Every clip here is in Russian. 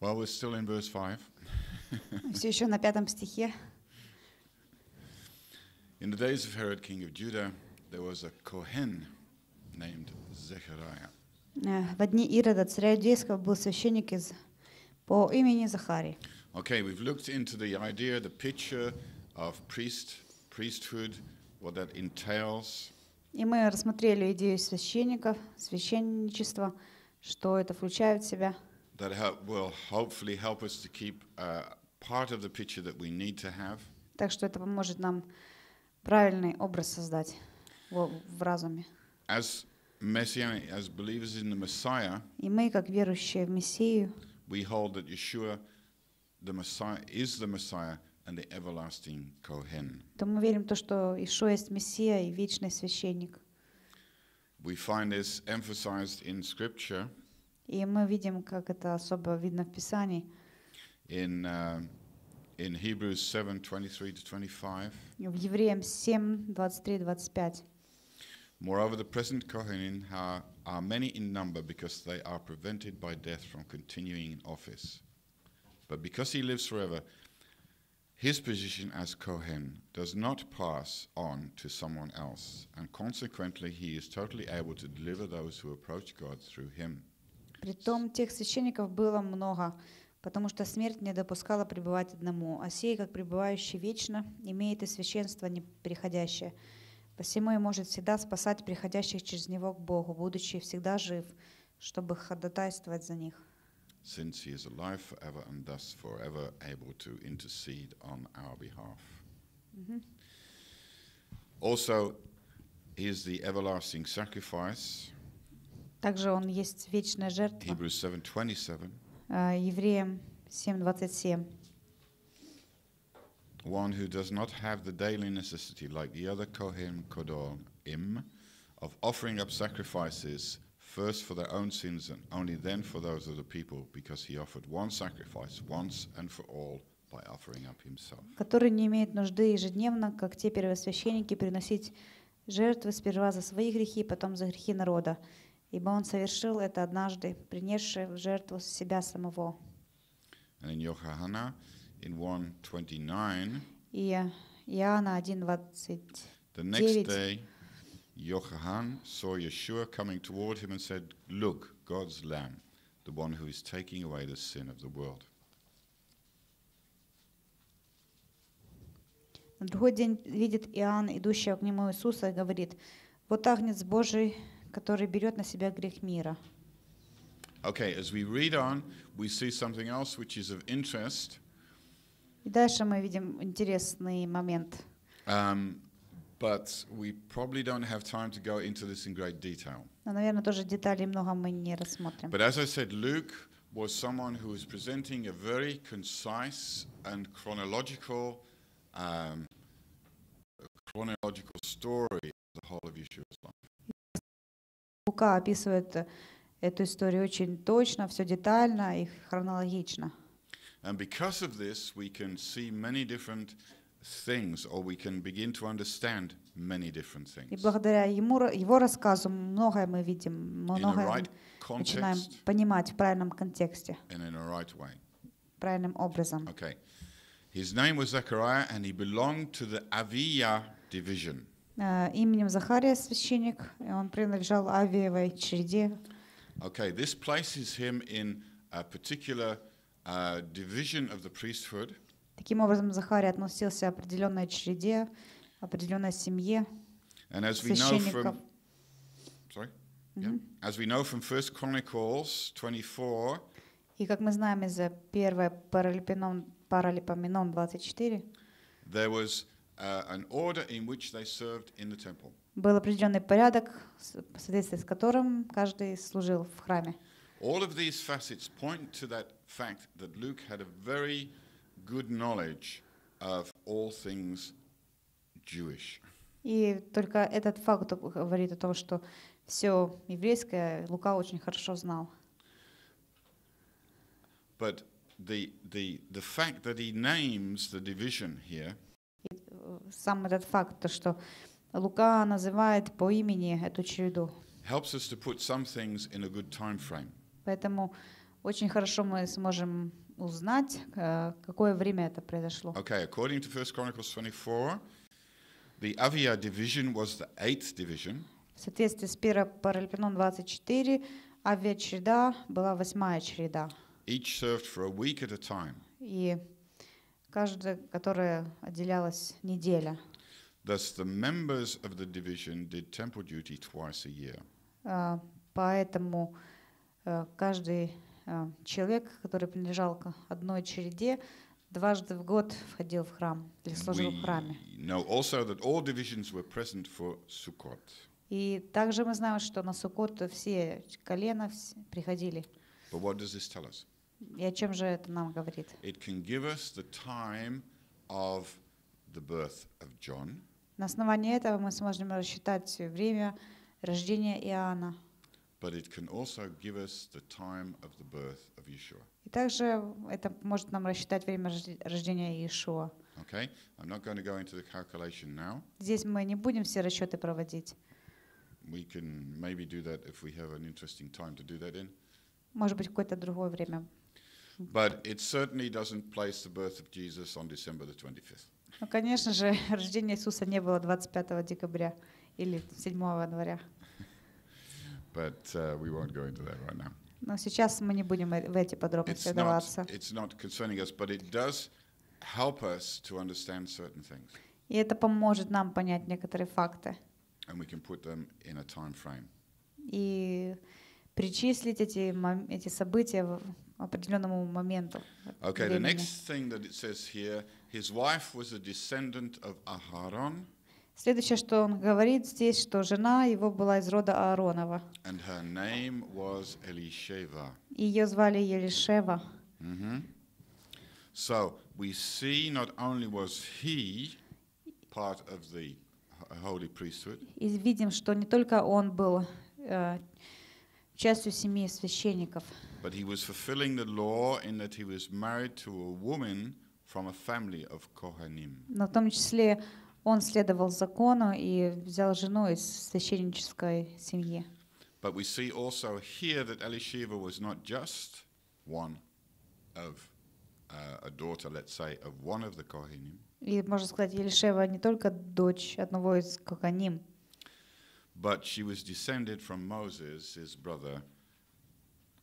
Well, we're still in verse 5. Все еще на пятом стихе. In the days of Herod, king of Judah, there was a Kohen named Zechariah. Э, в дни Ирода, царя иудейского, был священник из, по имени Захарий. Okay, we've looked into the idea, the picture of priest, priesthood, what that entails. И мы рассмотрели идею священников, священничества, что это включает в себя that help, will hopefully help us to keep uh, part of the picture that we need to have. Так что это поможет нам правильный образ создать в, в разуме. As messianic, as believers in the Messiah, и мы, как верующие в Мессию, we hold that Yeshua, the Messiah, is the Messiah and the everlasting Kohen. То мы верим то, что Иешуа есть Мессия и вечный священник. We find this emphasized in Scripture. И мы видим, как это особо видно в Писании. In, uh, in Hebrews 7, 23 to 25. В Евреям 7, 23-25. Moreover, the present Kohanim are, are many in number because they are prevented by death from continuing in office. But because he lives forever, his position as Kohen does not pass on to someone else, and consequently, he is totally able to deliver those who approach God through him. Притом тех священников было много, потому что смерть не допускала пребывать одному, а сей, как пребывающий вечно, имеет и священство неприходящее. Посему и может всегда спасать приходящих через него к Богу, будучи всегда жив, чтобы ходатайствовать за них. Since he is alive forever and thus forever able to intercede on our behalf. Mm-hmm. Also, he is the everlasting sacrifice. Также он есть вечная жертва. Hebrews 7:27. Uh, Евреям 7:27. One who does not have the daily necessity, like the other Kohen Kodorim, of offering up sacrifices first for their own sins and only then for those of the people, because he offered one sacrifice once and for all by offering up himself. Который не имеет нужды ежедневно, как те первосвященники, приносить жертвы сперва за свои грехи, потом за грехи народа. Ибо Он совершил это однажды, принесший в жертву себя самого. And in Yohana, in 1.29, и Иоанна 1.29, The next day, Yohanan saw Yeshua coming toward him and said, Look, God's Lamb, the one who is taking away the sin of the world. На другой день видит Иоанн, идущего к нему Иисуса, и говорит, «Вот агнец Божий, который берет на себя грех мира. Okay, as we read on, we see something else which is of interest. И дальше мы видим интересный момент. Um, but we probably don't have time to go into this in great detail. Но, наверное, тоже деталей много мы не рассмотрим. But as I said, Luke was someone who was presenting a very concise and chronological um, chronological story of the whole of Yeshua's life. Лука описывает эту историю очень точно, все детально и хронологично. And because of this, we can see many different things, or we can begin to understand many different things. И благодаря ему, его рассказу многое мы видим, многое right context, начинаем понимать в правильном контексте, and in a right way. правильным образом. Okay. His name was Zechariah, and he belonged to the Aviyah division. Э, именем Захария священник, и он принадлежал Авиевой череде. Okay, this places him in a particular uh, division of the priesthood. Таким образом, Захария относился к определенной череде, определенной семье And as we know from, sorry, yeah, as we know from First Chronicles 24, и как мы знаем из 1 Паралипоменон 24, there was Uh, an order in which they served in the temple. Был определенный порядок, в соответствии с которым каждый служил в храме. All of these facets point to that fact that Luke had a very good knowledge of all things Jewish. И только этот факт говорит о том, что все еврейское Лука очень хорошо знал. But the, the, the fact that he names the division here – сам этот факт, то, что Лука называет по имени эту череду. Helps us to put some things in a good time frame. Поэтому очень хорошо мы сможем узнать, э, какое время это произошло. Okay, according to 1 Chronicles 24, the Avia division was the eighth division. В соответствии с 1 Паралиппинон 24, Авиа череда была восьмая череда. Each served for a week at a time. И каждая, которая отделялась неделя. Thus, the members of the division did temple duty twice a year. А, поэтому э, каждый э, человек, который принадлежал к одной череде, дважды в год входил в храм или служил в храме. we know also that all divisions were present for Sukkot. И также мы знаем, что на Суккот все колена приходили. But what does this tell us? И о чем же это нам говорит? It can give us the time of the birth of John. На основании этого мы сможем рассчитать время рождения Иоанна. But it can also give us the time of the birth of Yeshua. И также это может нам рассчитать время рождения Иешуа. Okay, I'm not going to go into the calculation now. Здесь мы не будем все расчеты проводить. We can maybe do that if we have an interesting time to do that in. Может быть, какое-то другое время But it certainly doesn't place the birth of Jesus on December the 25th. Ну, конечно же, рождение Иисуса не было 25 декабря или 7 января. But uh, we won't go into that right now. Но сейчас мы не будем э, в эти подробности вдаваться. It's not concerning us, but it does help us to understand certain things. И это поможет нам понять некоторые факты. And we can put them in a time frame. И причислить эти, эти события в определенному моменту. Okay, the next thing that it says here, his wife was a descendant of Aharon. Следующее, что он говорит здесь, что жена его была из рода Ааронова. And her name was Elisheva. Ее звали Елишева. Mm -hmm. So we see not only was he part of the holy priesthood. видим, что не только он был э, частью семьи священников. But he was fulfilling the law in that he was married to a woman from a family of Kohanim. Но в том числе он следовал закону и взял жену из священнической семьи. But we see also here that Elisheva was not just one of uh, a daughter, let's say, of one of the Kohanim. И можно сказать, Елишева не только дочь одного из Коханим. but she was descended from Moses, his brother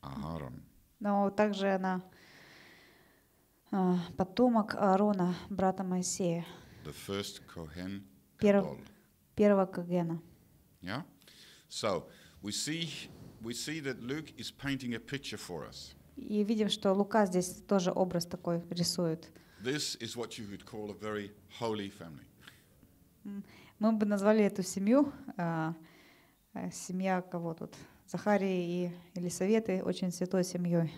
Aaron. Но также она потомок Аарона, брата Моисея. The first Kohen Перв, первого Когена. Yeah? So, we see, we see that Luke is painting a picture for us. И видим, что Лука здесь тоже образ такой рисует. This is what you would call a very holy family. Мы бы назвали эту семью а, э, семья кого тут? Захарии и Елисаветы очень святой семьей.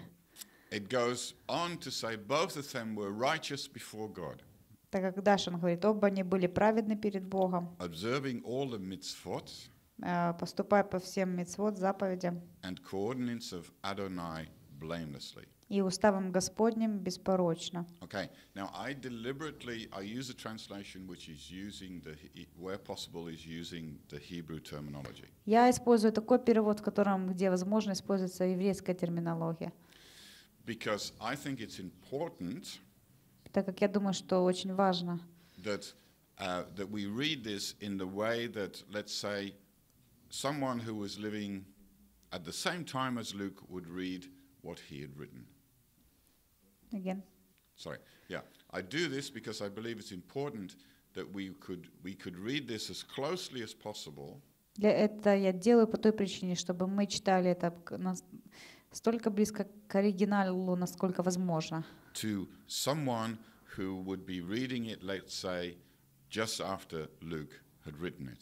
It goes on to say both of them were righteous before God. Так как Дашин говорит, оба они были праведны перед Богом. Observing all the mitzvot, а, поступая по всем мицвод заповедям and coordinates of Adonai blamelessly и уставом Господним беспорочно. Okay. Now I deliberately I use a translation which is using the where possible is using the Hebrew terminology. Я использую такой перевод, в котором где возможно используется еврейская терминология. Because I think it's important. Так как я думаю, что очень важно. That uh, that we read this in the way that let's say someone who was living at the same time as Luke would read what he had written again. Sorry. Yeah. I do this because I believe it's important that we could we could read this as closely as possible. Я это я делаю по той причине, чтобы мы читали это настолько близко к оригиналу, насколько возможно. To someone who would be reading it, let's say, just after Luke had written it.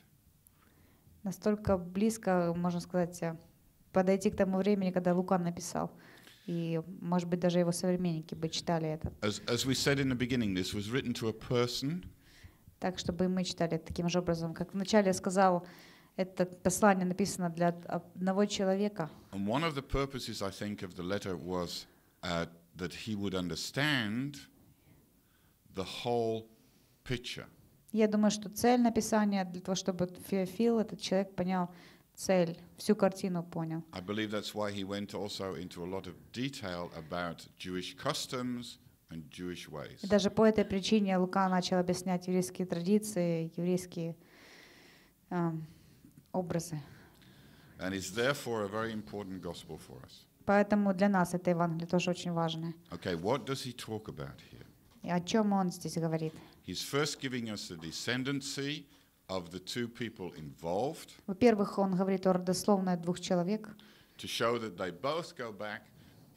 Настолько близко, можно сказать, подойти к тому времени, когда Лука написал. И, может быть, даже его современники бы читали это. As, as we said in the beginning, this was written to a person. Так, чтобы мы читали таким же образом. Как вначале я сказал, это послание написано для одного человека. And one of the purposes, I think, of the letter was uh, that he would understand the whole picture. Я думаю, что цель написания для того, чтобы Феофил, этот человек, понял цель, всю картину понял. I believe that's why he went also into a lot of detail about Jewish customs and Jewish ways. И даже по этой причине Лука начал объяснять еврейские традиции, еврейские um, образы. And it's therefore a very important gospel for us. Поэтому для нас это Евангелие тоже очень важно. Okay, what does he talk about here? И о чем он здесь говорит? He's first giving us the descendancy of the two people involved. Во-первых, он говорит о родословной двух человек. To show that they both go back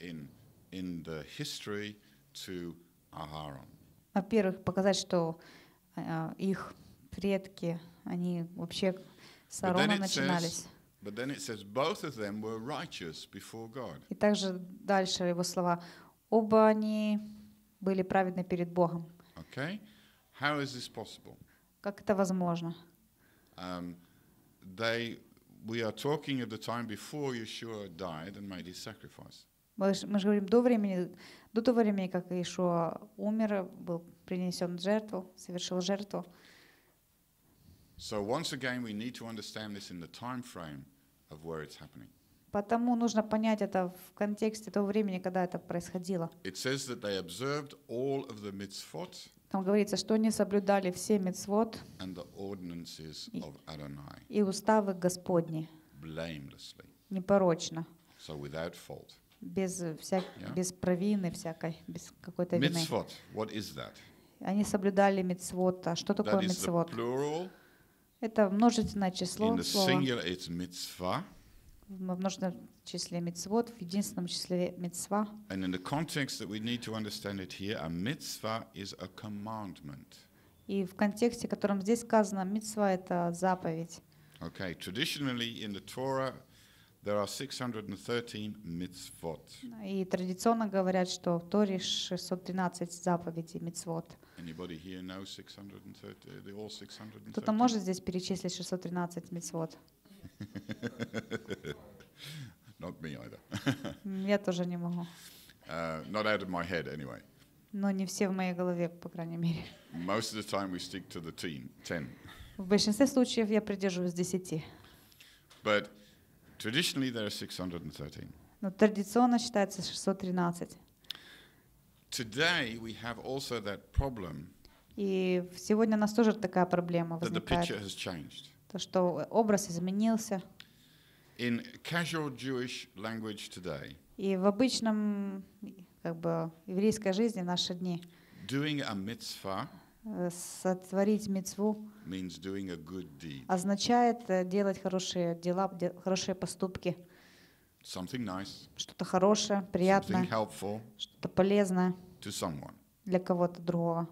in in the history to Aharon. Во-первых, показать, что uh, их предки, они вообще с Аарона начинались. But then it says both of them were righteous before God. И также дальше его слова: оба они были праведны перед Богом. Okay, how is this possible? Как это возможно? Um, they, we are talking at the time before Yeshua died and made his sacrifice. Мы же, мы же говорим до времени, до того времени, как Иешуа умер, был принесен в жертву, совершил жертву. So once again, we need to understand this in the time frame of where it's happening. Потому нужно понять это в контексте того времени, когда это происходило. It says that they observed all of the mitzvot там говорится, что они соблюдали все мецвод и, и уставы Господни непорочно, so без, всяк, yeah? без провины всякой, без какой-то вины. Они соблюдали мецвод. А что такое мецвод? Это множественное число слова во множественном числе мецвод, в единственном числе мецва. And in the context that we need to understand it here, a mitzvah is a commandment. И в контексте, в котором здесь сказано, мецва это заповедь. Okay, traditionally in the Torah there are 613 mitzvot. И традиционно говорят, что в Торе 613 заповедей мецвод. Anybody here know 613? Uh, Кто-то может здесь перечислить 613 мецвод? Not me either. Я тоже не могу. Uh, not out of my head, anyway. Но не все в моей голове, по крайней мере. Most of the time we stick to the team ten. В большинстве случаев я придерживаюсь десяти. But traditionally there are 613. Но традиционно считается 613. Today we have also that problem. И сегодня у нас тоже такая проблема возникает. That the picture has changed то, что образ изменился. In casual Jewish language today, и в обычном как бы, еврейской жизни в наши дни doing a mitzvah, э, сотворить мицву означает э, делать хорошие дела, хорошие поступки. nice, что-то хорошее, приятное, helpful что-то полезное to someone. для кого-то другого.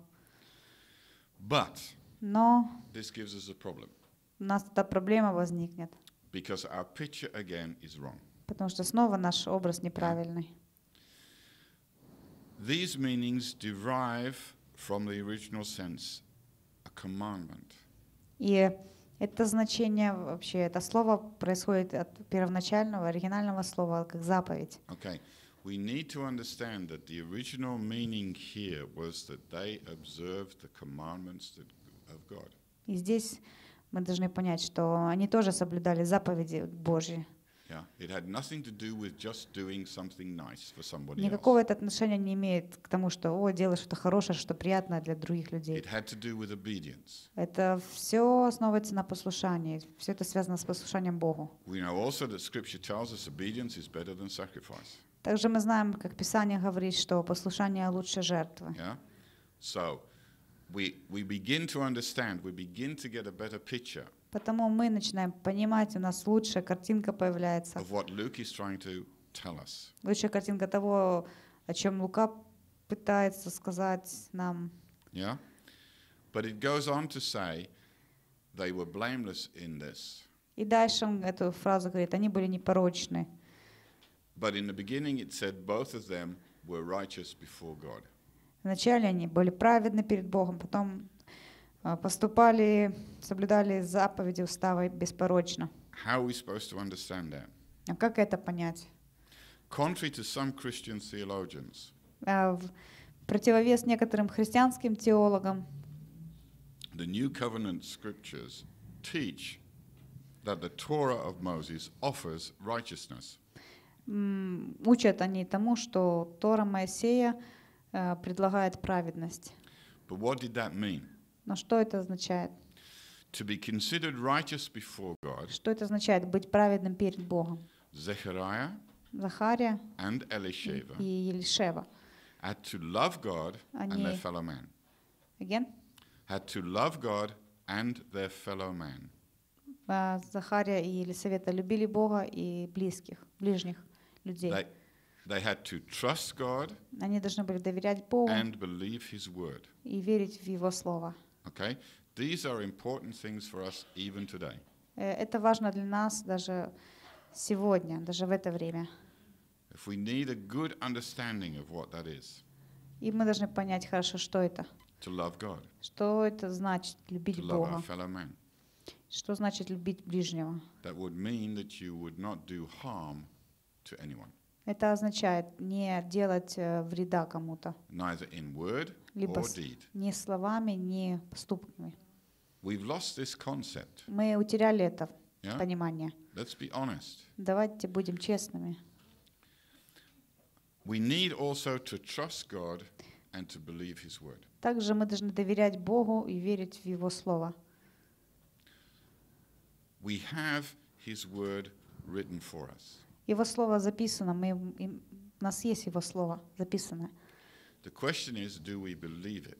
But Но this gives us a problem у нас тогда проблема возникнет. Because our picture again is wrong. Потому что снова наш образ неправильный. These meanings derive from the original sense, a commandment. И это значение вообще, это слово происходит от первоначального, оригинального слова, как заповедь. Okay. We need to understand that the original meaning here was that they observed the commandments that, of God. И здесь мы должны понять, что они тоже соблюдали заповеди Божьи. Никакого else. это отношения не имеет к тому, что о, делаешь что-то хорошее, что приятное для других людей. It had to do with obedience. Это все основывается на послушании. Все это связано с послушанием Богу. Также мы знаем, как Писание говорит, что послушание лучше жертвы. Yeah? So, we, we begin to understand, we begin to get a better picture Потому мы начинаем понимать, у нас лучшая картинка появляется. of what Luke is trying to tell us. Лучшая картинка того, о чем Лука пытается сказать нам. Yeah? But it goes on to say they were blameless in this. И дальше он эту фразу говорит, они были непорочны. But in the beginning it said both of them were righteous before God. Вначале они были праведны перед Богом, потом а, поступали, соблюдали заповеди устава беспорочно. How are we supposed to understand that? А как это понять? Contrary to some Christian theologians, а, в противовес некоторым христианским теологам, the New Covenant scriptures teach that the Torah of Moses offers righteousness. Учат они тому, что Тора Моисея — предлагает праведность. But what did that mean? Но что это означает? To be considered righteous before God. Что это означает быть праведным перед Богом? Zechariah Захария and Elisheva и Елишева had to love God and their fellow man. Again? Had to love God and their fellow man. Захария и Елисавета любили Бога и близких, ближних людей. They They had to trust God Они должны были доверять Богу and believe His word. и верить в Его Слово. Okay? These are important things for us even today. Это важно для нас даже сегодня, даже в это время. If we need a good understanding of what that is. И мы должны понять хорошо, что это. To love God. Что это значит любить to Бога. Love our fellow man. Что значит любить ближнего. That would mean that you would not do harm to anyone. Это означает не делать э, вреда кому-то. in word Либо or deed. ни словами, ни поступками. We've lost this concept. Мы утеряли это yeah? понимание. Let's be honest. Давайте будем честными. We need also to trust God and to believe His word. Также мы должны доверять Богу и верить в Его слово. We have His word written for us. Его слово записано, мы, у нас есть Его слово записанное. The question is, do we believe it?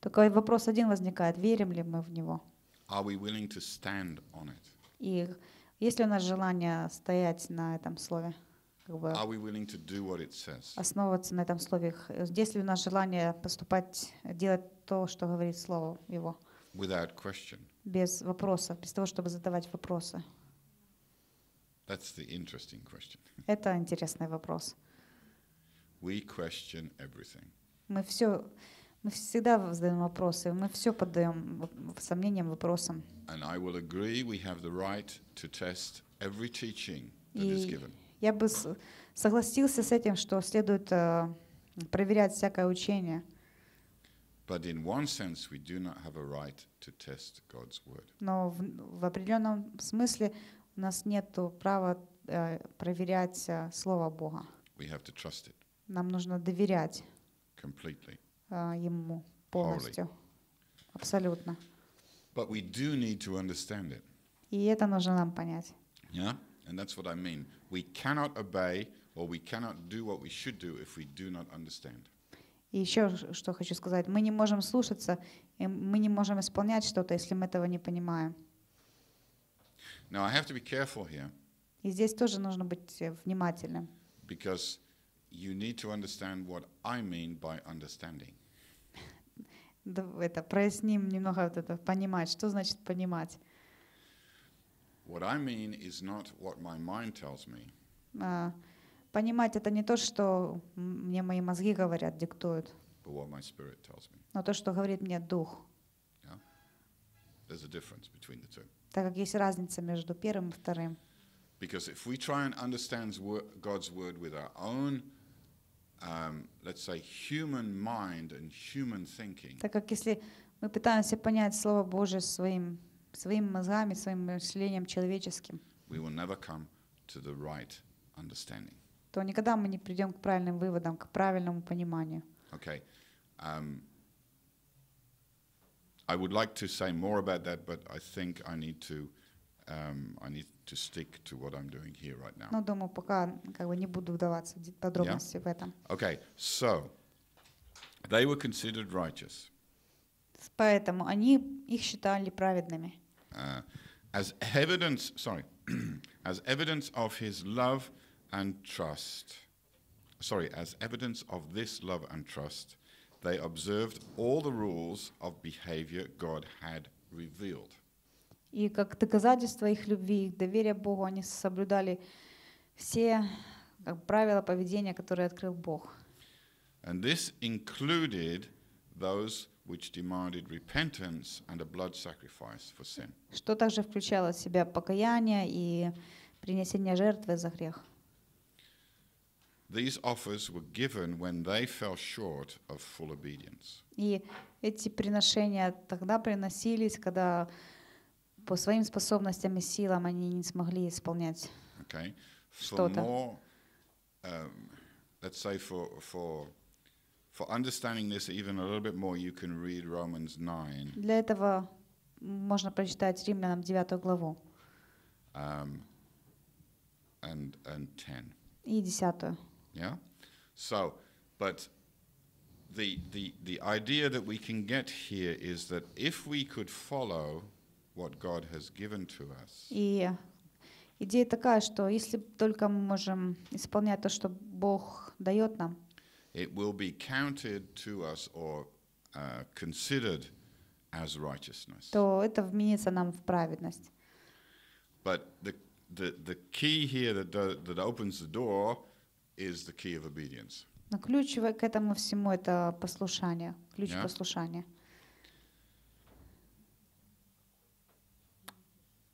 Только вопрос один возникает, верим ли мы в Него? Are we willing to stand on it? И есть ли у нас желание стоять на этом слове? Как бы Are we willing to do what it says? Основываться на этом слове. Есть ли у нас желание поступать, делать то, что говорит Слово Его? Without question. Без вопросов, без того, чтобы задавать вопросы. That's the interesting question. Это интересный вопрос. We question everything. Мы все, мы всегда задаем вопросы, мы все поддаем сомнениям, вопросам. And I will agree we have the right to test every teaching that is given. Я бы согласился с этим, что следует проверять всякое учение. But in one sense, we do not have a right to test God's word. Но в, в определенном смысле у нас нет права э, проверять э, Слово Бога. We have to trust it. Нам нужно доверять completely. Э, ему полностью. Абсолютно. But we do need to understand it. И это нужно нам понять. Yeah? And that's what I mean. We cannot obey or we cannot do what we should do if we do not understand. И еще что хочу сказать. Мы не можем слушаться, мы не можем исполнять что-то, если мы этого не понимаем. Now I have to be careful here. И здесь тоже нужно быть внимательным. Because you need to understand what I mean by understanding. Это проясним немного вот это понимать. Что значит понимать? What I mean is not what my mind tells me. Uh, понимать это не то, что мне мои мозги говорят, диктуют. But what my spirit tells me. Но то, что говорит мне дух. Yeah? There's a difference between the two так как есть разница между первым и вторым. Because if we try and understand God's word with our own um, let's say human mind and human thinking. Так как если мы пытаемся понять слово Божье своим своими мозгами, своим мышлением человеческим, we will never come to the right understanding. То никогда мы не придем к правильным выводам, к правильному пониманию. Okay. Um, I would like to say more about that, but I think I need to um, I need to stick to what I'm doing here right now. Но думаю, пока как бы не буду вдаваться в подробности yeah? в этом. Okay, so they were considered righteous. Поэтому они их считали праведными. Uh, as evidence, sorry, as evidence of his love and trust. Sorry, as evidence of this love and trust. They observed all the rules of behavior God had revealed. И как доказательство их любви, их доверия Богу, они соблюдали все как правила поведения, которые открыл Бог. And this included those which demanded repentance and a blood sacrifice for sin. Что также включало в себя покаяние и принесение жертвы за грех. These offers were given when they fell short of full obedience. И эти приношения тогда приносились, когда по своим способностям и силам они не смогли исполнять okay. что-то. more, um, let's say for, for, for understanding this even a little bit more, you can read Romans 9. Для этого можно прочитать Римлянам 9 главу. Um, and, and 10. И 10. Yeah? So, but the, the, the idea that we can get here is that if we could follow what God has given to us, И идея такая, что если только мы можем исполнять то, что Бог дает нам, it will be counted to us or uh, considered as righteousness. то это вменится нам в праведность. But the, the, the key here that, that opens the door is the key of obedience. Но ключ к этому всему — это послушание, ключ yeah? послушания.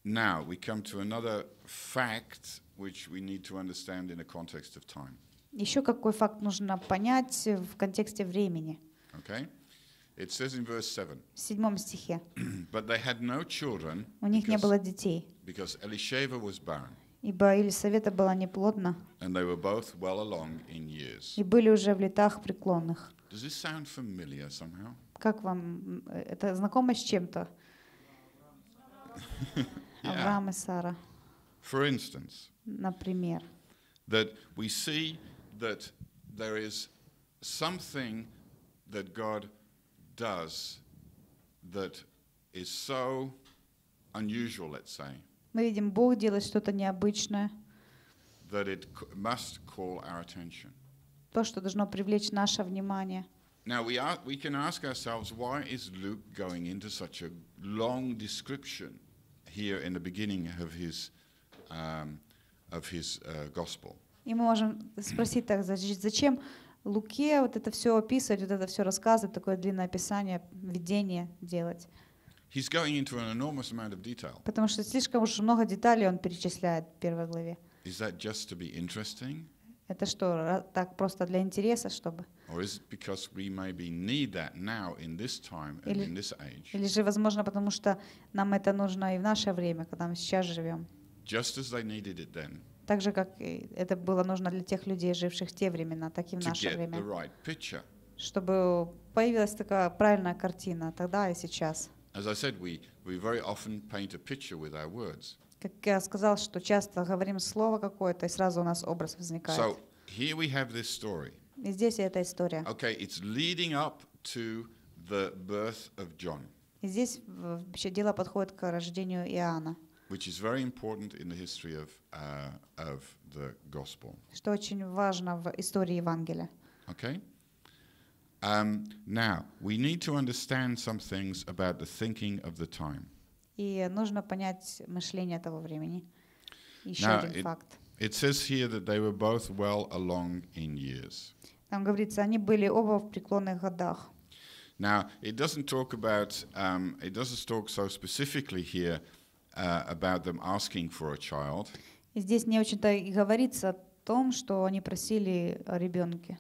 Now we come to another fact which we need to understand in a context of time. Еще какой факт нужно понять в контексте времени? Okay. It says in verse 7. В седьмом стихе. But they had no children. У них не было детей. Because Elisheva was barren. Ибо Елисавета была неплодна. And they were both well along in years. И были уже в летах преклонных. Does this sound familiar somehow? Как вам это знакомо с чем-то? yeah. Авраам и Сара. For instance, например, that we see that there is something that God does that is so unusual, let's say. Мы видим, Бог делает что-то необычное. That it must call our attention. То, что должно привлечь наше внимание. Now we, are, we can ask ourselves, why is Luke going into such a long description here in the beginning of his, um, of his uh, gospel? И мы можем спросить так, зачем Луке вот это все описывать, вот это все рассказывать, такое длинное описание, видение делать? He's going into an enormous amount of detail. Потому что слишком уж много деталей он перечисляет в первой главе. Is that just to be interesting? Это что, так просто для интереса, чтобы? или, же, возможно, потому что нам это нужно и в наше время, когда мы сейчас живем. Just as they needed it then. Так же, как это было нужно для тех людей, живших в те времена, так и в наше время. Right чтобы появилась такая правильная картина тогда и сейчас. As I said, we, we very often paint a picture with our words. Как я сказал, что часто говорим слово какое-то, и сразу у нас образ возникает. So here we have this story. И здесь эта история. Okay, it's leading up to the birth of John. И здесь вообще дело подходит к рождению Иоанна. Which is very important in the history of, uh, of the gospel. Что очень важно в истории Евангелия. Okay? Um, now, we need to understand some things about the thinking of the time. И нужно понять мышление того времени. Еще Now, один it, факт. It says here that they were both well along in years. Там говорится, они были оба в преклонных годах. Now, it doesn't talk about, um, it doesn't talk so specifically here uh, about them asking for a child. здесь не очень-то и говорится о том, что они просили о ребенке.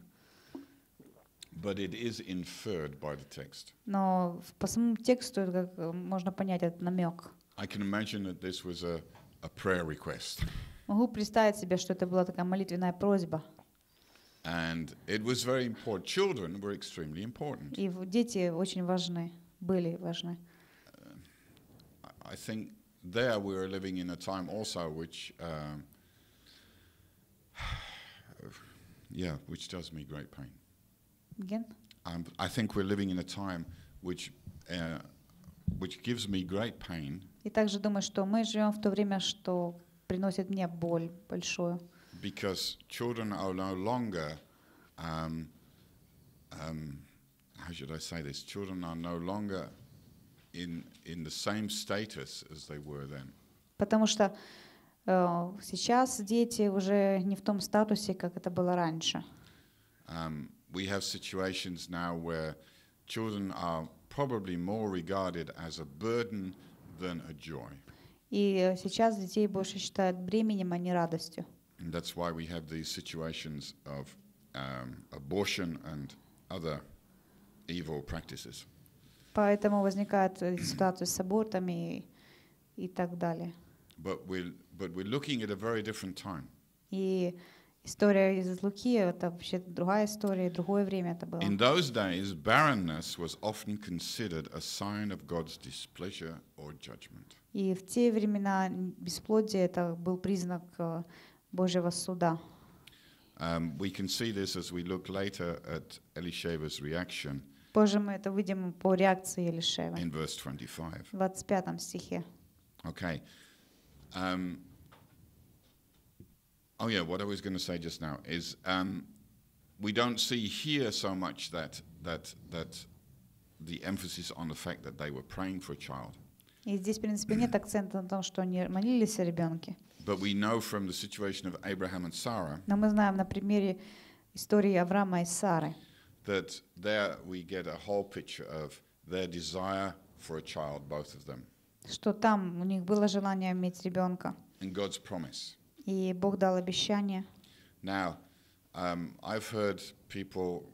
But it is inferred by the text. Но по самому тексту э, как э, можно понять этот намек. I can imagine that this was a, a prayer request. Могу представить себе, что это была такая молитвенная просьба. And it was very important. Children were extremely important. И дети очень важны, были важны. I think there we are living in a time also which, um, yeah, which does me great pain. Ген? I'm, I think we're living in a time which, uh, which gives me great pain. И также думаю, что мы живем в то время, что приносит мне боль большую. Because children are no longer, um, um, how should I say this? Children are no longer in in the same status as they were then. Потому что сейчас дети уже не в том статусе, как это было раньше. Um, we have situations now where children are probably more regarded as a burden than a joy. И э, сейчас детей больше считают бременем, а не радостью. And that's why we have these situations of um, abortion and other evil practices. Поэтому возникает э, ситуация с абортами и, и так далее. But we're, but we're looking at a very different time. И История из Луки — это вообще другая история, другое время это было. In those days, barrenness was often considered a sign of God's displeasure or judgment. И в те времена бесплодие — это был признак э, Божьего суда. Um, we can see this as we look later at Elisheva's reaction. Позже мы это увидим по реакции Елишева. In verse 25. В 25 стихе. Okay. Um, Oh yeah, what I was going to say just now is um, we don't see here so much that that that the emphasis on the fact that they were praying for a child. But we know from the situation of Abraham and Sarah. That there we get a whole picture of their desire for a child, both of them. Что там у них было желание иметь ребенка. And God's promise. И Бог дал обещание. Now, um, I've heard people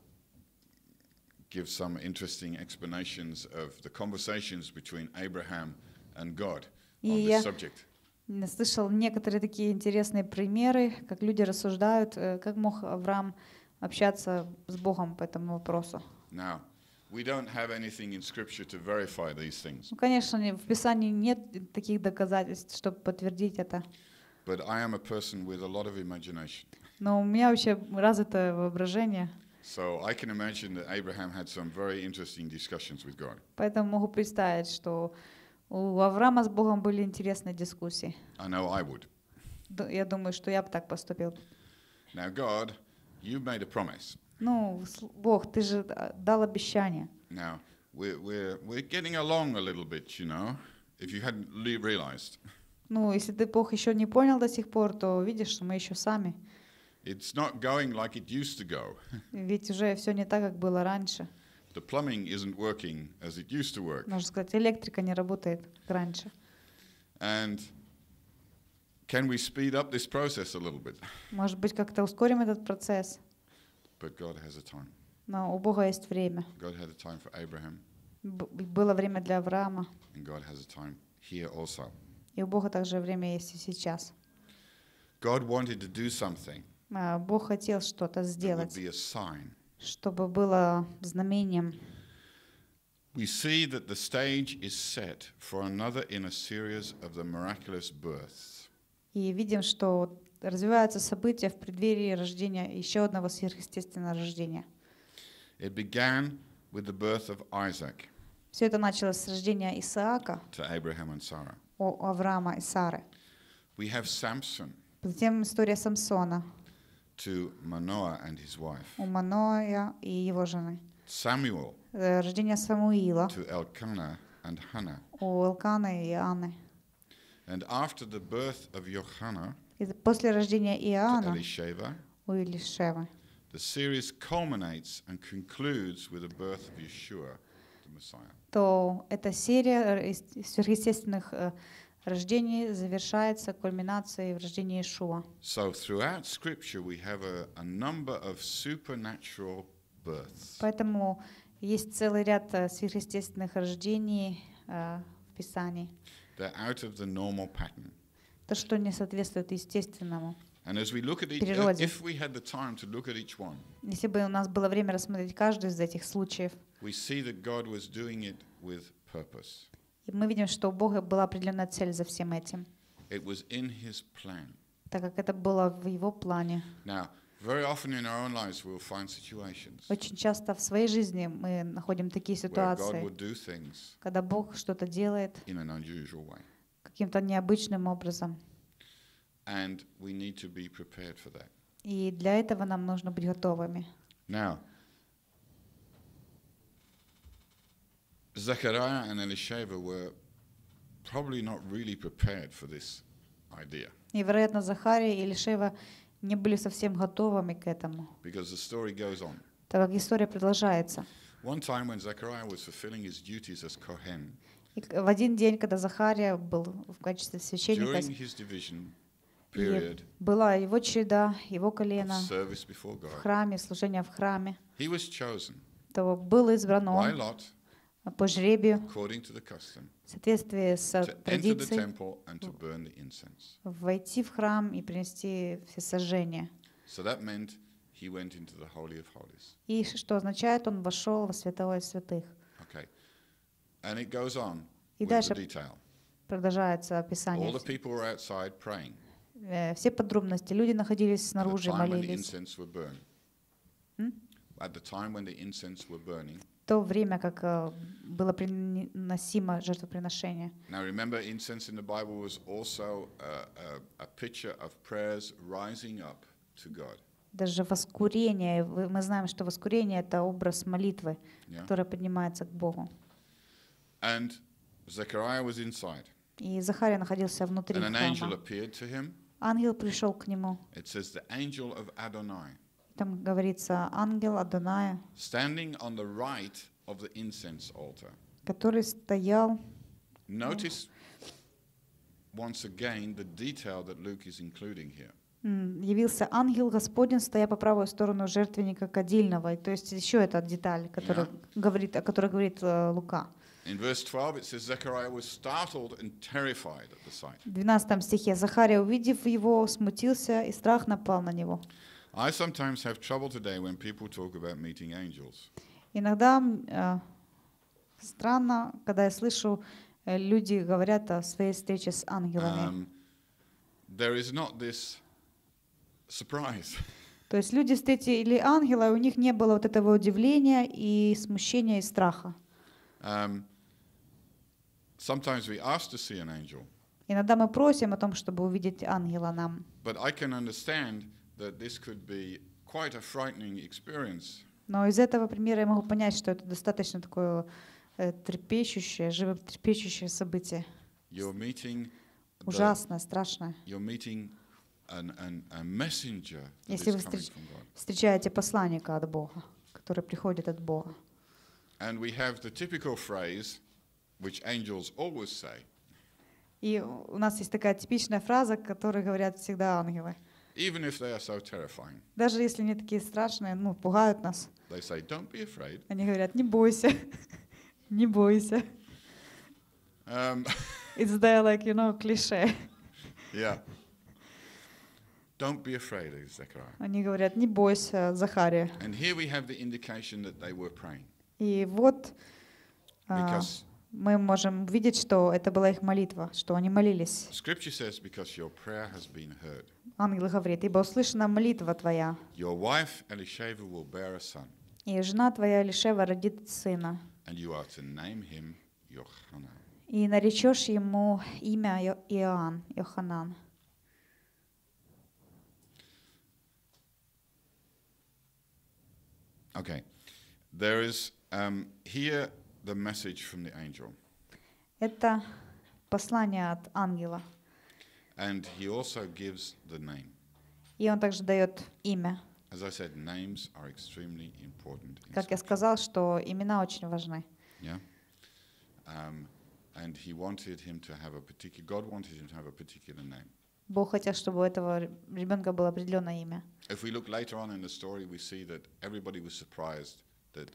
give some interesting explanations of the conversations between Abraham and God on this subject. я. слышал некоторые такие интересные примеры, как люди рассуждают, э, как мог Авраам общаться с Богом по этому вопросу. Now, we don't have anything in Scripture to verify these things. Ну, конечно, в Писании нет таких доказательств, чтобы подтвердить это. But I am a person with a lot of imagination. Но у меня вообще развито воображение. So I can imagine that Abraham had some very interesting discussions with God. Поэтому могу представить, что у Авраама с Богом были интересные дискуссии. I know I would. Я думаю, что я бы так поступил. Now God, you made a promise. Ну, Бог, ты же дал обещание. Now we're we're we're getting along a little bit, you know, if you hadn't realized. Ну, если ты Бог еще не понял до сих пор, то видишь, что мы еще сами. It's not going like it used to go. Ведь уже все не так, как было раньше. The plumbing isn't working as it used to work. Можно сказать, электрика не работает как раньше. And can we speed up this process a little bit? Может быть, как-то ускорим этот процесс? But God has a time. Но у Бога есть время. God had a time for Abraham. Было время для Авраама. And God has a time here also. И у Бога также время есть и сейчас. God wanted to do something. А, Бог хотел что-то сделать, чтобы было знамением. We see that the stage is set for another in a series of the miraculous births. И видим, что развиваются события в преддверии рождения еще одного сверхъестественного рождения. It began with the birth of Isaac. Все это началось с рождения Исаака to Abraham and Sarah. у Авраама и Сары. We have Samson. Затем история Самсона. To Manoah and his wife. У Маноя и его жены. Samuel. Э, рождение Самуила. To Elkanah and Hannah. У Элкана и Анны. And after the birth of Johanna. после рождения Иоанна. To Elisheva. У The series culminates and concludes with the birth of Yeshua. то эта серия сверхъестественных э, рождений завершается кульминацией в рождении Иешуа. Поэтому есть целый ряд э, сверхъестественных рождений э, в Писании. They're То, что не соответствует естественному природе. Если бы у нас было время рассмотреть каждый из этих случаев, мы видим, что у Бога была определенная цель за всем этим. Так как это было в Его плане. Очень часто в своей жизни мы находим такие ситуации, когда Бог что-то делает каким-то необычным образом. And we need to be prepared for that. И для этого нам нужно быть готовыми. Now, Zechariah and Elisheva were probably not really prepared for this idea. И вероятно Захария и Елишева не были совсем готовыми к этому. Because the story goes on. Так как история продолжается. One time when Zechariah was fulfilling his duties as Kohen. В один день, когда Захария был в качестве священника, During his division, period была его череда, его колено в храме, служение в храме, то был избран он по жребию, в соответствии с традицией, войти в храм и принести все сожжения. И что означает, он вошел во святое святых. И дальше продолжается описание. Э, все подробности. Люди находились снаружи, молились. В то время, как э, было приносимо жертвоприношение. Даже воскурение, мы знаем, что воскурение это образ молитвы, которая поднимается к Богу. И Захария находился внутри And Ангел пришел к нему. It says the angel of Adonai. Там говорится ангел Адоная. Standing on the right of the incense altar. Который стоял. Notice once again the detail that Luke is including here. Явился ангел Господень, стоя по правую сторону жертвенника кадильного. То есть еще эта деталь, которая говорит, о которой говорит э, Лука. 12 В 12 стихе Захария, увидев его, смутился и страх напал на него. I sometimes have trouble today when people talk about meeting angels. Иногда э, странно, когда я слышу, э, люди говорят о своей встрече с ангелами. Um, there is not this surprise. То есть люди встретили ангела, и у них не было вот этого удивления и смущения и страха. Um, Sometimes we ask to see an angel. Иногда мы просим о том, чтобы увидеть ангела нам. But I can understand that this could be quite a frightening experience. Но из этого примера я могу понять, что это достаточно такое э, трепещущее, животрепещущее событие. You're meeting Ужасно, страшно. Если вы встреч, встречаете посланника от Бога, который приходит от Бога. And we have the typical phrase, which angels always say. И у нас есть такая типичная фраза, которую говорят всегда ангелы. Even if they are so terrifying. Даже если они такие страшные, ну, пугают нас. They say, Don't be afraid. Они говорят, не бойся, не бойся. Um, It's there like, you know, клише. yeah. Don't be afraid, Zechariah. Они говорят, не бойся, Захария. And here we have the indication that they were praying. И вот Because мы можем видеть, что это была их молитва, что они молились. Ангел говорит, ибо услышана молитва твоя. Wife, И жена твоя Элишева родит сына. И наречешь ему имя Иоанн, Йоханан. Okay. There is um, here the message from the angel. Это послание от ангела. And he also gives the name. И он также дает имя. As I said, names are extremely important. Как я сказал, что имена очень важны. Yeah. Um, and he wanted him to have a particular. God wanted him to have a particular name. Бог хотел, чтобы у этого ребенка было определенное имя. If we look later on in the story, we see that everybody was surprised that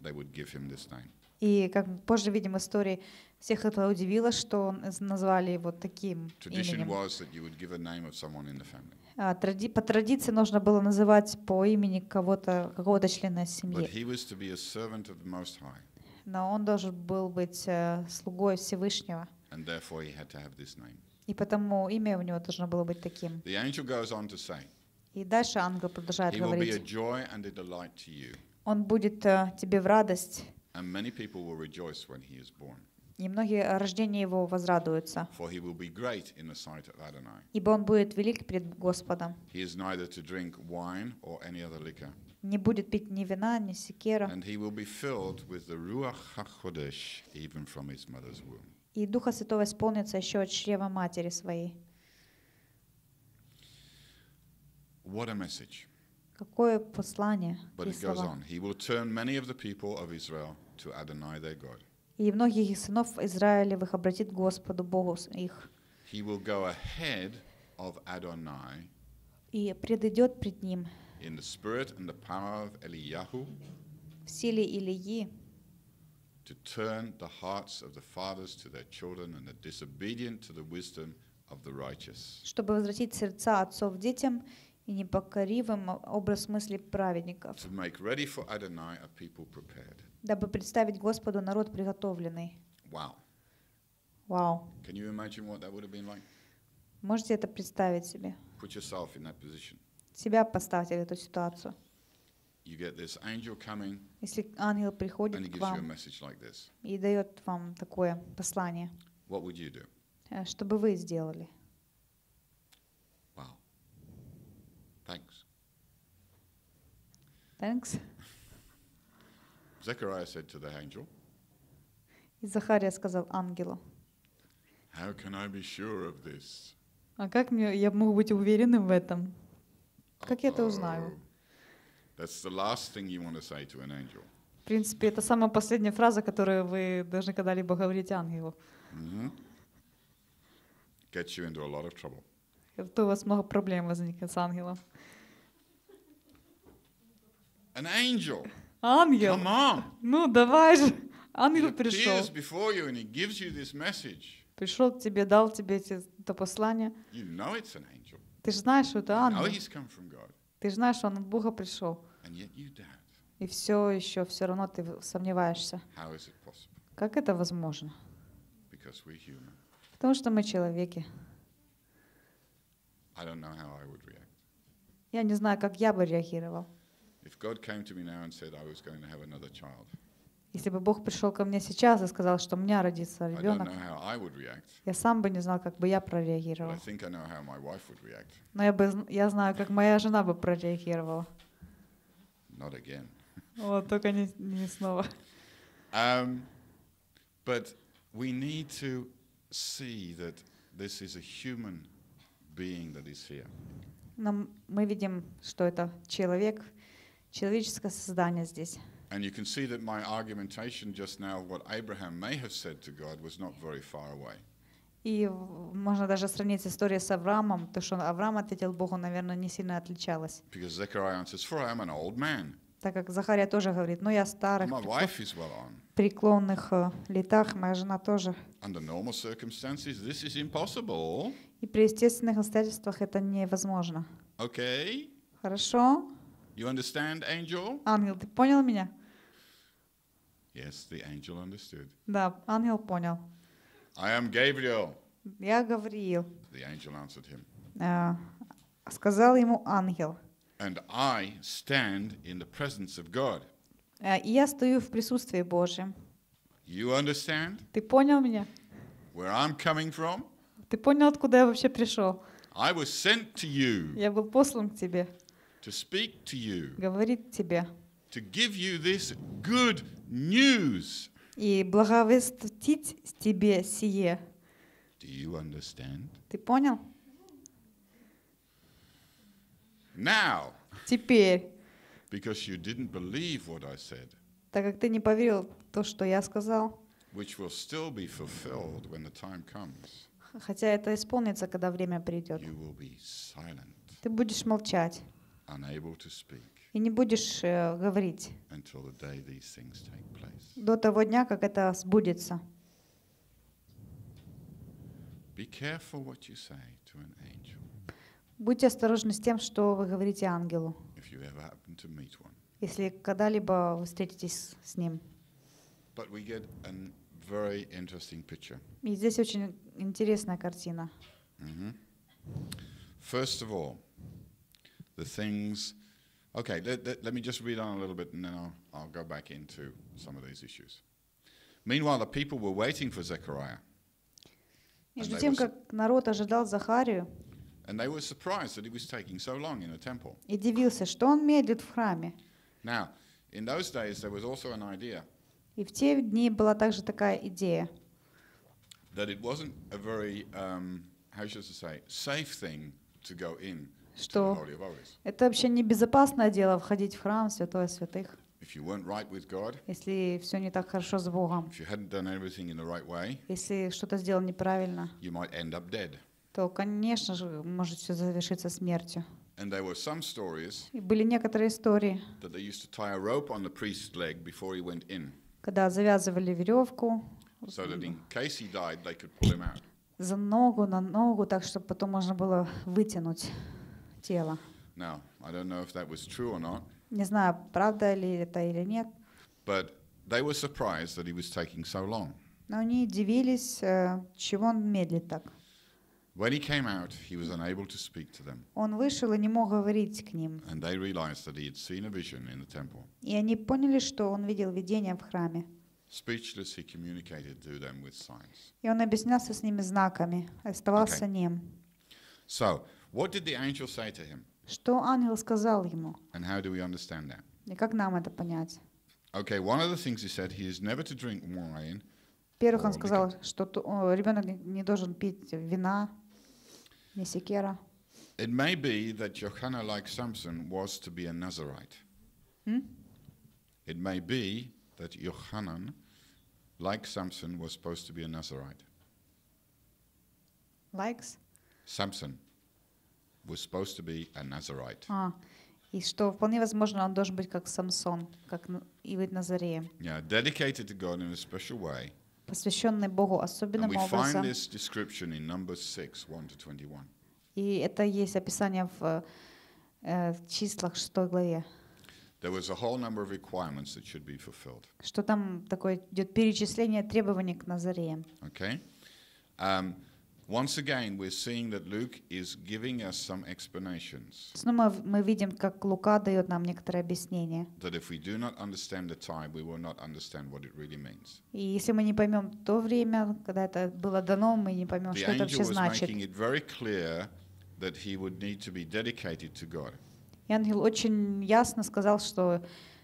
they would give him this name. И как позже видим истории, всех это удивило, что э, назвали его таким именем. А, по традиции нужно было называть по имени кого-то, какого-то члена семьи. Но он должен был быть э, слугой Всевышнего. И потому имя у него должно было быть таким. И дальше ангел продолжает говорить. Он будет э, тебе в радость And many people will rejoice when he is born. И многие рождения его возрадуются. For he will be great in the sight of Adonai. Ибо он будет велик пред Господом. He is neither to drink wine or any other liquor. Не будет пить ни вина, ни секера. And he will be filled with the Ruach HaKodesh even from his mother's womb. И Духа Святого исполнится еще от чрева матери своей. What a message. Какое послание? But it goes on. He will turn many of the people of Israel to Adonai their God. И многих сынов Израилевых обратит Господу Богу их. He will go ahead of Adonai. И предыдет пред ним. In the spirit and the power of Eliyahu. В силе Илии. To turn the hearts of the fathers to their children and the disobedient to the wisdom of the righteous. Чтобы возвратить сердца отцов детям и непокоривым образ мысли праведников, дабы представить Господу народ приготовленный. Вау. Вау. Можете это представить себе? Себя поставьте в эту ситуацию. You get this angel coming, Если ангел приходит and he gives к вам you a message like this. и дает вам такое послание, what would you do? Э, что бы вы сделали? Thanks. Zechariah said to the angel, И Захария сказал ангелу, How can I be sure of this? А как мне, я могу быть уверенным в этом? Как я это узнаю? That's the last thing you want to say to an angel. В принципе, это самая последняя фраза, которую вы должны когда-либо говорить ангелу. Mm-hmm. Gets you into a lot of trouble. Это у вас много проблем возникнет с ангелом. An angel. Ангел. Come on. Ну, давай же. Ангел пришел. before you you and he gives this message. Пришел к тебе, дал тебе эти, это послание. You know it's an angel. Ты же знаешь, что это ангел. You know he's come from God. Ты же знаешь, что он от Бога пришел. And yet you doubt. И все еще, все равно ты сомневаешься. How is it possible? Как это возможно? Because we're human. Потому что мы человеки. I don't know how I would react. Я не знаю, как я бы реагировал. Если бы Бог пришел ко мне сейчас и сказал, что у меня родится ребенок, я сам бы не знал, как бы я прореагировал. Но я, бы, я знаю, как моя жена бы прореагировала. Not again. Вот, только не, не снова. Um, but we need to see that this is a human being that is here. Но мы видим, что это человек — человеческое создание здесь. And you can see that my argumentation just now, what Abraham may have said to God, was not very far away. И можно даже сравнить историю с Авраамом, то, что Авраам ответил Богу, наверное, не сильно отличалось. Because Zechariah answers, for I am an old man. Так как Захария тоже говорит, но я старых, My well on. преклонных э, летах, моя жена тоже. Under normal circumstances, this is impossible. И при естественных обстоятельствах это невозможно. Okay. Хорошо. You understand, angel? Ангел, ты понял меня? Yes, the angel understood. Да, ангел понял. I am Gabriel. Я Гавриил. The angel answered him. Uh, сказал ему ангел. And I stand in the presence of God. Uh, я стою в присутствии Божьем. You understand? Ты понял меня? Where I'm coming from? Ты понял, откуда я вообще пришел? I was sent to you. Я был послан к тебе to speak to you, говорит тебе, to give you this good news. и благовестить тебе сие. Do you understand? Ты понял? Now, Теперь, because you didn't believe what I said, так как ты не поверил то, что я сказал, which will still be fulfilled when the time comes, хотя это исполнится, когда время придет, you will be silent. ты будешь молчать и не будешь э, говорить до того дня, как это сбудется. Будьте осторожны с тем, что вы говорите ангелу, если когда-либо вы встретитесь с ним. И здесь очень интересная картина. Mm -hmm. First of all, the things. Okay, let, let, let, me just read on a little bit and then I'll, I'll go back into some of these issues. Meanwhile, the people were waiting for Zechariah. Между тем, как народ ожидал Захарию, and they were surprised that he was taking so long in the temple. И дивился, что он медлит в храме. Now, in those days there was also an idea. И в те дни была также такая идея. That it wasn't a very, um, how should I say, safe thing to go in что это вообще небезопасное дело входить в храм Святое Святых. Если все не так хорошо с Богом, если что-то сделал неправильно, то, конечно же, может все завершиться смертью. And there were some stories, и были некоторые истории, когда завязывали веревку so that in case he died, they could pull him out. за ногу на ногу, так, чтобы потом можно было вытянуть тела. Now, I don't know if that was true or not. Не знаю, правда ли это или нет. But they were surprised that he was taking so long. Но они удивились, чего он медлит так. When he came out, he was unable to speak to them. Он вышел и не мог говорить к ним. And they realized that he had seen a vision in the temple. И они поняли, что он видел видение в храме. Speechless, he communicated to them with signs. И он объяснялся с ними знаками, оставался okay. ним. So, What did the angel say to him? Что ангел сказал ему? And how do we understand that? И как нам это понять? Okay, one of the things he said, he is never to drink wine. Первых он сказал, что ребенок не должен пить вина, не секера. It may be that Johanna, like Samson, was to be a Nazarite. It may be that Yohanan, like Samson, was supposed to be a Nazarite. Likes? Samson. was supposed to be a Nazarite. А, и что вполне возможно он должен быть как Самсон, как Иvid Назарея. Yeah, dedicated to God in a special way. Посвященный Богу особенным образом. And we find this description in Numbers 6, 1 to 21. И это есть описание в, э, числах 6 главе. There was a whole number of requirements that should be fulfilled. Что там такое идет перечисление требований к Назареям. Okay. Um, Once again, we're seeing that Luke is giving us some explanations. Снова мы видим, как Лука дает нам некоторые объяснения. That if we do not understand the time, we will not understand what it really means. И если мы не поймем то время, когда это было дано, мы не поймем, что это вообще значит. The angel was making it very clear that he would need to be dedicated to God. И ангел очень ясно сказал, что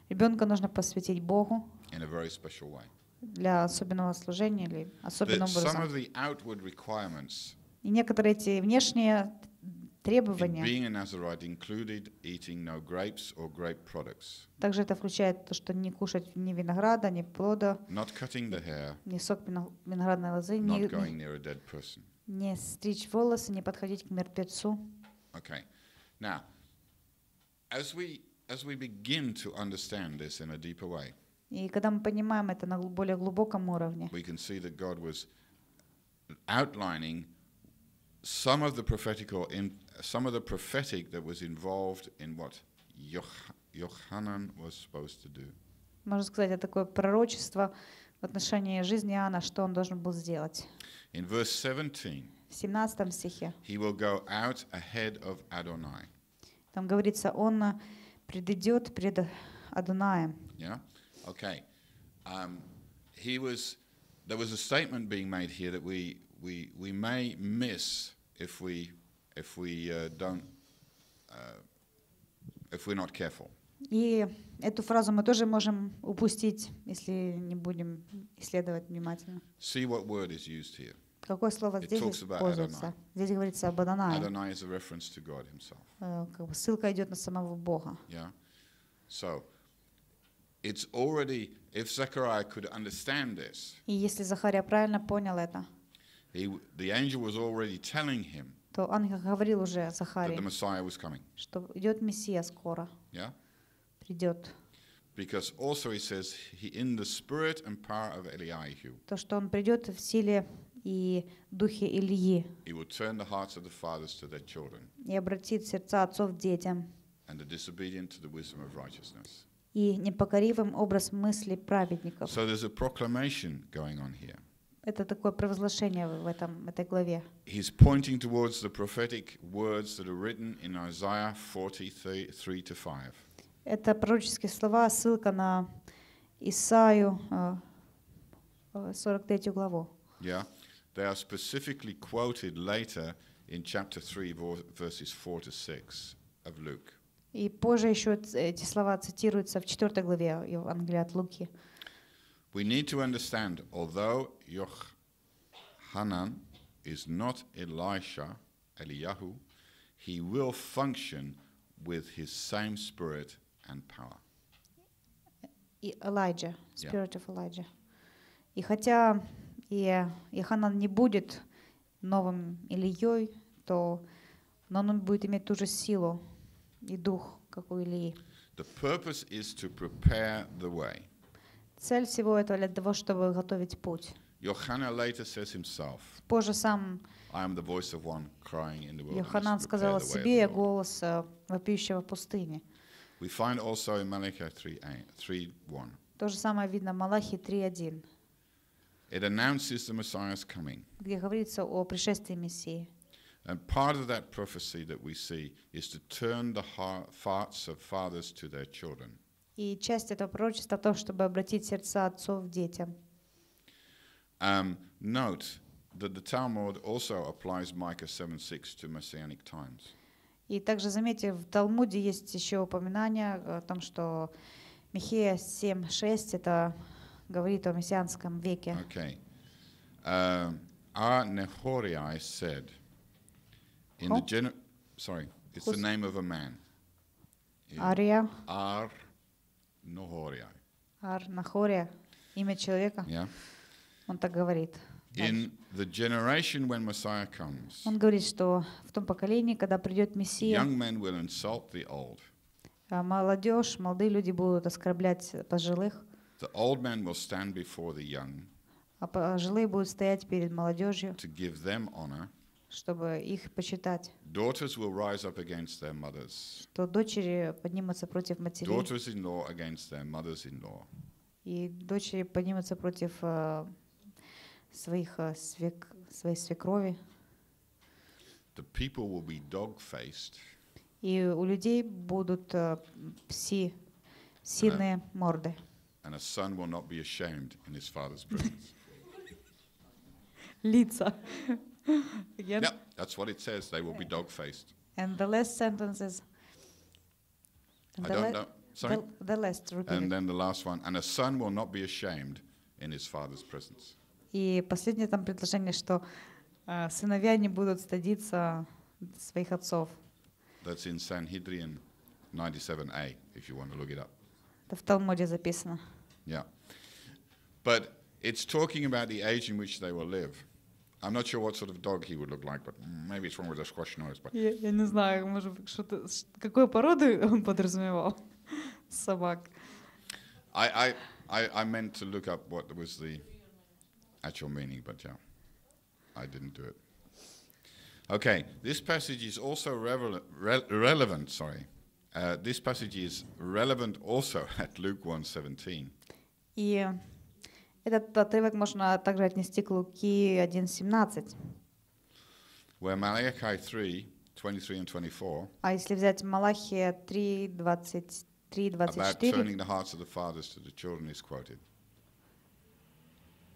ребенка нужно посвятить Богу. In a very special way. для особенного служения или особенным образом. И некоторые эти внешние требования. Также это включает то, что не кушать ни винограда, ни плода, ни сок виноградной лозы, не стричь волосы, не подходить к мертвецу. Okay. Now, as we, as we begin to understand this in a deeper way, и когда мы понимаем это на более глубоком уровне, we can see that God was outlining some of the prophetical in some of the prophetic that was involved in what Yohanan was supposed to do. Можно сказать, это такое пророчество в отношении жизни Иоанна, что он должен был сделать. In verse 17, в 17 стихе he will go out ahead of Adonai. там говорится, он предидет пред Адонаем. Yeah? Okay. Um, he was, there was a statement being made here that we, we, we may miss if we, if we uh, don't, uh, if we're not careful. И эту фразу мы тоже можем упустить, если не будем исследовать внимательно. See what word is used here. Какое слово It здесь используется? Здесь говорится об Адонае. Адонай is a reference to God himself. Uh, как бы ссылка идет на самого Бога. Yeah. So, it's already, if Zechariah could understand this, И если Захария правильно понял это, he, the angel was already telling him то ангел говорил уже that the Захарии, Messiah was coming. что идет Мессия скоро, Yeah? придет. Because also he says, he in the spirit and power of Eliyahu, То, что он придет в силе и духе Ильи he will turn the hearts of the fathers to their children, и обратит сердца отцов детям and the disobedient to the wisdom of righteousness и непокоривым образ мысли праведников. So there's a proclamation going on here. Это такое провозглашение в этом, этой главе. He's pointing towards the prophetic words that are written in Isaiah 43 5. Это пророческие слова, ссылка на Исаию 43 э, э, главу. Yeah. They are specifically quoted later in chapter 3 verses 4 to 6 of Luke. И позже еще эти слова цитируются в 4 главе Евангелия от Луки. We need to understand, although Yohanan is not Elisha, Eliyahu, he will function with his same spirit and power. Elijah, spirit yeah. of Elijah. И хотя и Йоханан не будет новым Ильей, то но он будет иметь ту же силу, и дух, как у Илии. The purpose is to prepare the way. Цель всего этого для того, чтобы готовить путь. Йоханна later says himself. Позже сам Йоханан сказал о себе я голос э, вопиющего в пустыне. We find also in Malachi 3:1. То же самое видно в Малахе 3:1. It announces the Messiah's coming. Где говорится о пришествии Мессии. And part of that prophecy that we see is to turn the hearts of fathers to their children. И часть этого пророчества то, чтобы обратить сердца отцов детям. Um, note that the Talmud also applies Micah 7:6 to messianic times. И также заметьте, в Талмуде есть еще упоминание о том, что Михея 7:6 это говорит о мессианском веке. Okay. Uh, our Nehoriah said. In the gener sorry, it's Kus? the name of a man. In Arya. Ar Nohoria. Ar Nahoria. Имя человека. Yeah. Он так говорит. In the generation when Messiah comes, он говорит, что в том поколении, когда придет Мессия, young men will insult the old. молодежь, молодые люди будут оскорблять пожилых. The old men will stand before the young, а пожилые будут стоять перед молодежью, to give them honor, чтобы их почитать. Daughters will rise up against their mothers. Что дочери поднимутся против матерей. Daughters-in-law against their mothers-in-law. И дочери поднимутся против uh, своих uh, свек своей свекрови. The people will be dog-faced. И у людей будут uh, пси сильные морды. And a son will not be ashamed in his father's presence. Лица yep. yep, that's what it says. They will be dog faced. And the last sentence is. I don't know. Sorry? The, the last, repeat. And then the last one. And a son will not be ashamed in his father's presence. И последнее там предложение, что uh, сыновья не будут стыдиться своих отцов. That's in Sanhedrin 97a, if you want to look it up. Это в Талмуде записано. Yeah. But it's talking about the age in which they will live. I'm not sure what sort of dog he would look like, but maybe it's one with a squash nose. But... Я, я не знаю, может, что-то, какой породы он подразумевал собак. I, I, I, I meant to look up what was the actual meaning, but yeah, I didn't do it. Okay, this passage is also revel- re relevant. Sorry, uh, this passage is relevant also at Luke 1:17. Yeah. Этот отрывок можно также отнести к Луки 1.17. Where Malachi 3, 23 and 24, а если взять Малахия 3, 23, 24,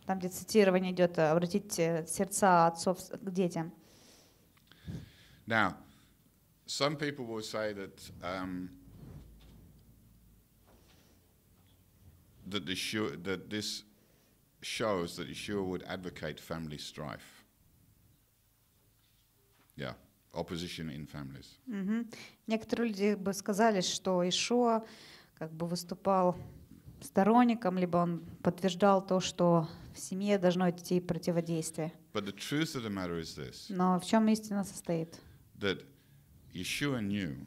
там, где цитирование идет, э, обратите сердца отцов к детям. Now, some people will say that um, that, the that this shows that Yeshua would advocate family strife. Yeah, opposition in families. Угу. Некоторые люди бы сказали, что Ишуа как бы выступал сторонником, либо он подтверждал то, что в семье должно идти противодействие. But the truth of the matter is this, Но в чем истина состоит? That Yeshua knew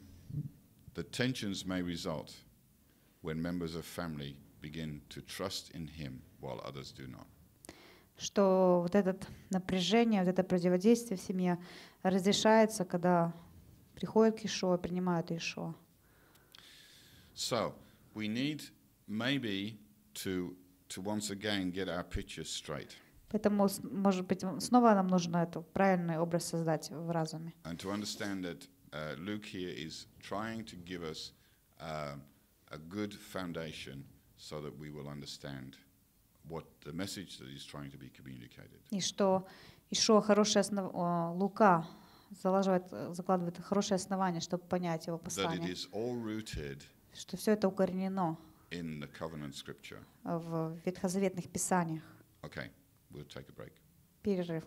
that tensions may result when members of family begin to trust in Him while others do not. Что вот это напряжение, вот это противодействие в семье разрешается, когда приходят к Ишуа, принимают Ишуа. So we need maybe to to once again get our picture straight. Поэтому, может быть, снова нам нужно этот правильный образ создать в разуме. And to understand that uh, Luke here is trying to give us uh, a good foundation so that we will understand what the message that is trying to be communicated. И что еще хорошее основ... Лука заложивает, закладывает хорошее основание, чтобы понять его послание. Что все это укоренено в ветхозаветных писаниях. Okay, we'll take a break. Перерыв.